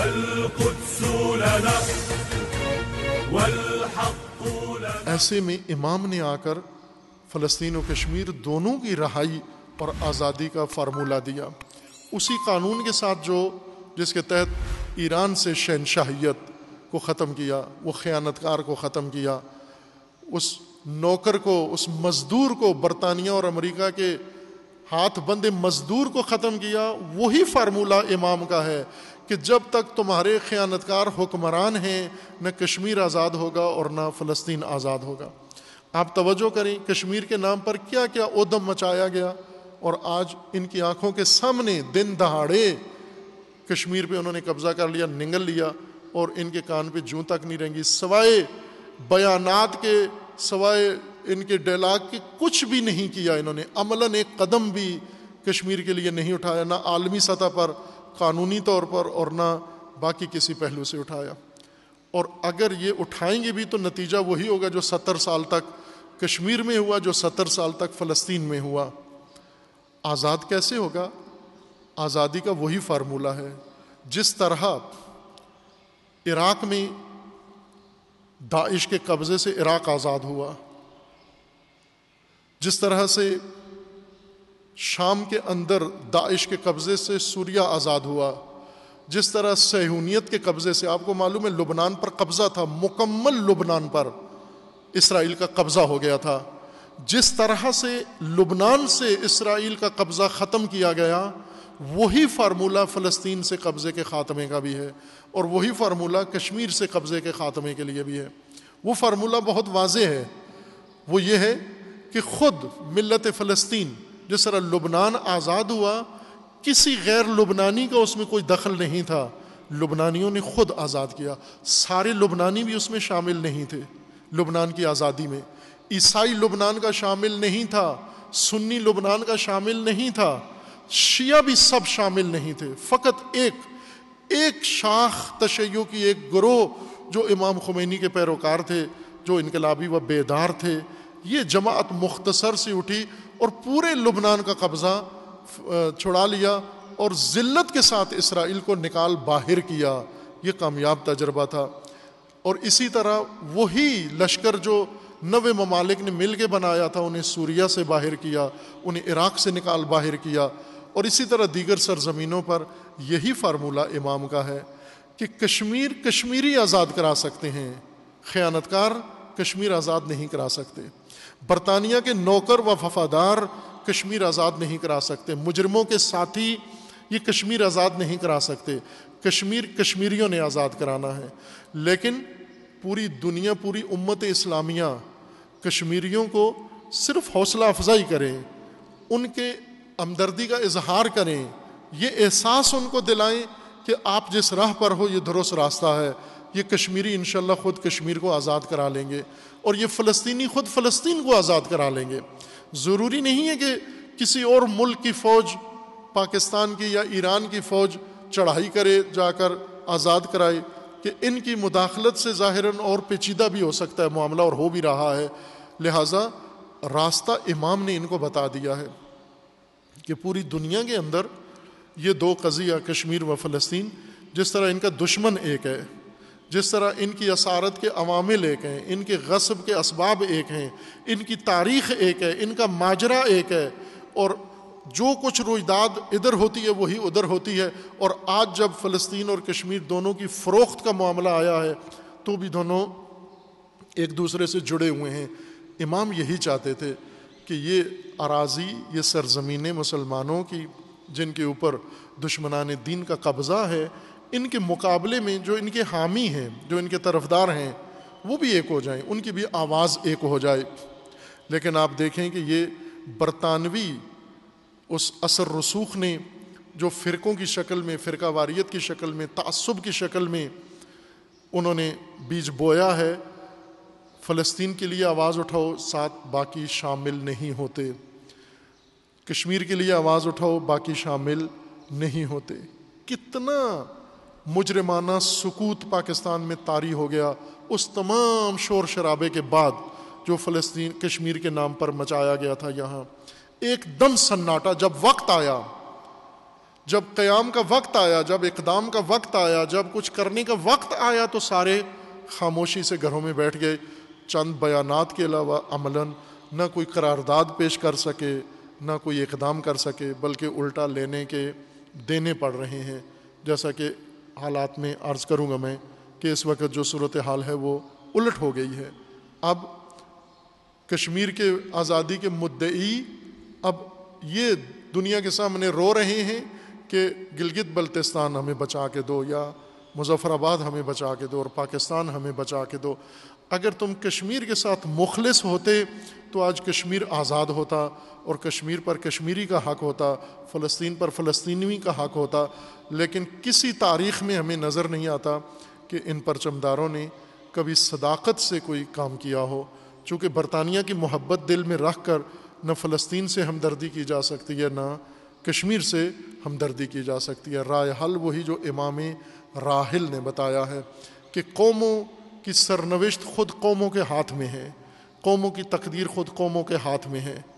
ऐसे में इमाम ने आकर फ़लस्तीन और कश्मीर दोनों की रहाई और आज़ादी का फार्मूला दिया उसी कानून के साथ जो जिसके तहत ईरान से शहनशाहियत को ख़त्म किया वो ख़यानतकार को ख़त्म किया उस नौकर को उस मज़दूर को बरतानिया और अमेरिका के हाथ बंदे मज़दूर को ख़त्म किया वही फार्मूला इमाम का है कि जब तक तुम्हारे ख़यानतकार हुक्मरान हैं न कश्मीर आज़ाद होगा और ना फ़लस्तीन आज़ाद होगा आप तवज्जो करें कश्मीर के नाम पर क्या क्या उदम मचाया गया और आज इनकी आंखों के सामने दिन दहाड़े कश्मीर पर उन्होंने कब्ज़ा कर लिया निगल लिया और इनके कान पर जूं तक नहीं रहेंगी सवाए बयान के सवाए इनके डायलाग के कुछ भी नहीं किया इन्होंने अमला ने कदम भी कश्मीर के लिए नहीं उठाया ना आलमी सतह पर कानूनी तौर पर और ना बाकी किसी पहलू से उठाया और अगर ये उठाएंगे भी तो नतीजा वही होगा जो सत्तर साल तक कश्मीर में हुआ जो सत्तर साल तक फ़लस्तीन में हुआ आज़ाद कैसे होगा आज़ादी का वही फार्मूला है जिस तरह इराक़ में दाइश के कब्ज़े से इराक़ आज़ाद हुआ जिस तरह से शाम के अंदर दाइश के कब्ज़े से सूर्या आज़ाद हुआ जिस तरह सहूनीत के कब्ज़े से आपको मालूम है लुबनान पर कब्ज़ा था मुकम्मल लुबनान पर इसराइल का कब्ज़ा हो गया था जिस तरह से लुबनान से इसराइल का कब्ज़ा ख़त्म किया गया वही फार्मूला फ़लस्तीन से कब्ज़े के ख़ात्मे का भी है और वही फार्मूला कश्मीर से कब्ज़े के ख़ात्मे के लिए भी है वो फार्मूला बहुत वाज है वो ये है कि ख़ुद मिलत फ़लस्तीन जिस तरह लुबनान आज़ाद हुआ किसी गैर लुबनानी का उसमें कोई दखल नहीं था लुबनानियों ने खुद आज़ाद किया सारे लुबनानी भी उसमें शामिल नहीं थे लुबनान की आज़ादी में ईसाई लुबनान का शामिल नहीं था सुन्नी लुबनान का शामिल नहीं था शिया भी सब शामिल नहीं थे फ़कत एक एक शाख तशैयों की एक ग्रोह जो इमाम खुमैनी के पैरोकार थे जो इनकलाबी व बेदार थे ये जमात मुख्तसर से उठी और पूरे लुबनान का कब्ज़ा छुड़ा लिया और ज़िल्त के साथ इसराइल को निकाल बाहर किया ये कामयाब तजर्बा था और इसी तरह वही लश्कर जो नवे ममालिक ने मिल के बनाया था उन्हें सूरिया से बाहर किया उन्हें इराक़ से निकाल बाहर किया और इसी तरह दीगर सरजमीनों पर यही फार्मूला इमाम का है कि कश्मीर कश्मीरी आज़ाद करा सकते हैं ख़यानतकार कश्मीर आज़ाद नहीं करा सकते बरतानिया के नौकर व वफादार कश्मीर आज़ाद नहीं करा सकते मुजरमों के साथी ये कश्मीर आज़ाद नहीं करा सकते कश्मीर कश्मीरियों ने आज़ाद कराना है लेकिन पूरी दुनिया पूरी उम्मत इस्लामिया कश्मीरियों को सिर्फ हौसला अफजाई करें उनके हमदर्दी का इजहार करें ये एहसास उनको दिलाएं कि आप जिस राह पर हो ये दुरुस्त रास्ता है ये कश्मीरी इन ख़ुद कश्मीर को आज़ाद करा लेंगे और ये फ़लस्तीनी ख़ुद फ़लस्तीन को आज़ाद करा लेंगे ज़रूरी नहीं है कि किसी और मुल्क की फ़ौज पाकिस्तान की या ईरान की फ़ौज चढ़ाई करे जाकर आज़ाद कराए कि इनकी मुदाखलत से ज़ाहिर और पेचीदा भी हो सकता है मामला और हो भी रहा है लिहाजा रास्ता इमाम ने इनको बता दिया है कि पूरी दुनिया के अंदर ये दो कज़िया कश्मीर व फ़लस्तीन जिस तरह इनका दुश्मन एक है जिस तरह इनकी असारत के अवामिल एक हैं इनके गसब के असबाब एक हैं इनकी तारीख़ एक है इनका माजरा एक है और जो कुछ रोजदाद इधर होती है वही उधर होती है और आज जब फ़लस्तीन और कश्मीर दोनों की फ़रोख्त का मामला आया है तो भी दोनों एक दूसरे से जुड़े हुए हैं इमाम यही चाहते थे कि ये अराजी ये सरजमीन मुसलमानों की जिनके ऊपर दुश्मनान दीन का कब्ज़ा है इनके मुकाबले में जो इनके हामी हैं जो इनके तरफदार हैं वो भी एक हो जाएं उनकी भी आवाज़ एक हो जाए लेकिन आप देखें कि ये बरतानवी उस असर रसूख ने जो फ़िरक़ों की शक्ल में फ़िरका वारियत की शक्ल में तसब की शक्ल में उन्होंने बीज बोया है फ़लस्तीन के लिए आवाज़ उठाओ साथ बाकी शामिल नहीं होते कश्मीर के लिए आवाज़ उठाओ बाकी शामिल नहीं होते कितना मुजरमाना सकूत पाकिस्तान में तारी हो गया उस तमाम शोर शराबे के बाद जो फ़लस्तीन कश्मीर के नाम पर मचाया गया था यहाँ एकदम सन्नाटा जब वक्त आया जब क़याम का वक्त आया जब इकदाम का वक्त आया जब कुछ करने का वक्त आया तो सारे खामोशी से घरों में बैठ गए चंद बयान के अलावा अमला न कोई करारदाद पेश कर सके ना कोई इकदाम कर सके बल्कि उल्टा लेने के देने पड़ रहे हैं जैसा कि हालात में अर्ज़ करूँगा मैं कि इस वक्त जो सूरत हाल है वो उलट हो गई है अब कश्मीर के आज़ादी के मुद्दे अब ये दुनिया के सामने रो रहे हैं कि गिलगित बल्तिस्तान हमें बचा के दो या मुजफ़राबाद हमें बचा के दो और पाकिस्तान हमें बचा के दो अगर तुम कश्मीर के साथ मुखलिस होते तो आज कश्मीर आज़ाद होता और कश्मीर पर कश्मीरी का हक होता फ़लस्तीन पर फ़लस्तीनी का हक होता लेकिन किसी तारीख़ में हमें नज़र नहीं आता कि इन परचमदारों ने कभी सदाकत से कोई काम किया हो चूँकि बरतानिया की मोहब्बत दिल में रख कर न फ़लस्तीन से हमदर्दी की जा सकती है ना कश्मीर से हमदर्दी की जा सकती है राय हल वही जो इमाम राहिल ने बताया है कि कौमों की सरनविश्त खुद कौमों के हाथ में है कौमों की तकदीर खुद कौमों के हाथ में है